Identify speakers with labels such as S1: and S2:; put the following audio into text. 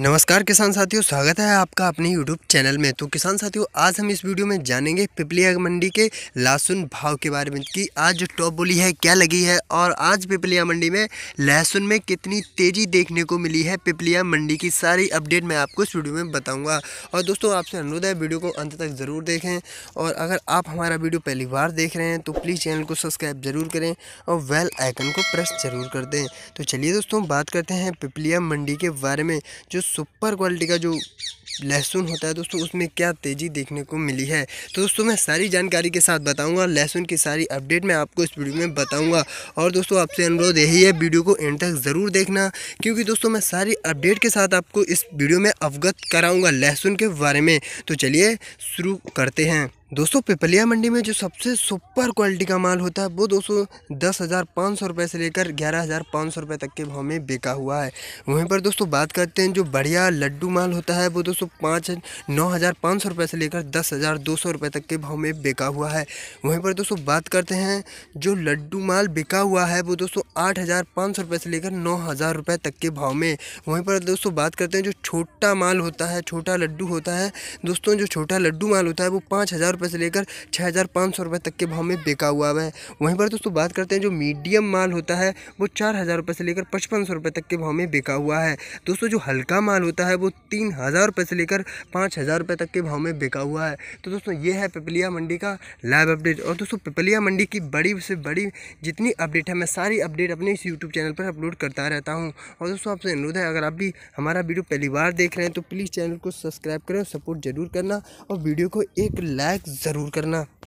S1: नमस्कार किसान साथियों स्वागत है आपका अपने यूट्यूब चैनल में तो किसान साथियों आज हम इस वीडियो में जानेंगे पिपलिया मंडी के लहसुन भाव के बारे में कि आज जो टॉप बोली है क्या लगी है और आज पिपलिया मंडी में लहसुन में कितनी तेज़ी देखने को मिली है पिपलिया मंडी की सारी अपडेट मैं आपको इस वीडियो में बताऊँगा और दोस्तों आपसे अनुरोध है वीडियो को अंत तक ज़रूर देखें और अगर आप हमारा वीडियो पहली बार देख रहे हैं तो प्लीज़ चैनल को सब्सक्राइब ज़रूर करें और वेल आइकन को प्रेस ज़रूर कर दें तो चलिए दोस्तों बात करते हैं पिपलिया मंडी के बारे में जो सुपर क्वालिटी का जो लहसुन होता है दोस्तों उसमें क्या तेज़ी देखने को मिली है तो दोस्तों मैं सारी जानकारी के साथ बताऊंगा लहसुन की सारी अपडेट मैं आपको इस वीडियो में बताऊंगा और दोस्तों आपसे अनुरोध यही है वीडियो को एंड तक ज़रूर देखना क्योंकि दोस्तों मैं सारी अपडेट के साथ आपको इस वीडियो में अवगत कराऊँगा लहसुन के बारे में तो चलिए शुरू करते हैं दोस्तों पिपलिया मंडी में जो सबसे सुपर क्वालिटी का माल होता है वो दोस्तों दस हज़ार पाँच सौ रुपये से लेकर ग्यारह हज़ार पाँच सौ रुपये तक के भाव में बिका हुआ है वहीं पर दोस्तों बात करते हैं जो बढ़िया लड्डू माल होता है वो दोस्तों पाँच नौ हज़ार पाँच सौ रुपये से लेकर दस हज़ार दो सौ रुपये तक के भाव में बिका हुआ है वहीं पर दोस्तों बात करते हैं जो लड्डू माल बिका हुआ है वो दोस्तों आठ हज़ार पाँच सौ रुपये से लेकर नौ हज़ार रुपये तक के भाव में वहीं पर दोस्तों बात करते हैं जो छोटा माल होता है छोटा लड्डू होता है दोस्तों जो छोटा लड्डू माल होता है वो पाँच हज़ार रुपये से लेकर छः हज़ार पाँच सौ रुपये तक के भाव में बेका हुआ है वहीं पर दोस्तों बात करते हैं जो मीडियम माल होता है वो चार हज़ार रुपये से लेकर पचपन सौ रुपये तक के भाव में बेका हुआ है दोस्तों जो हल्का माल होता है वो तीन हज़ार रुपये से लेकर पाँच हज़ार रुपये तक के भाव में बेका हुआ है तो दोस्तों ये है पिपलिया मंडी का लाइव अपडेट और दोस्तों पिपलिया मंडी की बड़ी से बड़ी जितनी अपडेट है मैं सारी अपडेट अपने इस यूट्यूब चैनल पर अपलोड करता रहता हूँ और दोस्तों आपसे अनुरोध है अगर आप भी हमारा वीडियो पहली बार देख रहे हैं तो प्लीज़ चैनल को सब्सक्राइब करें सपोर्ट जरूर करना और वीडियो को एक लाइक ज़रूर करना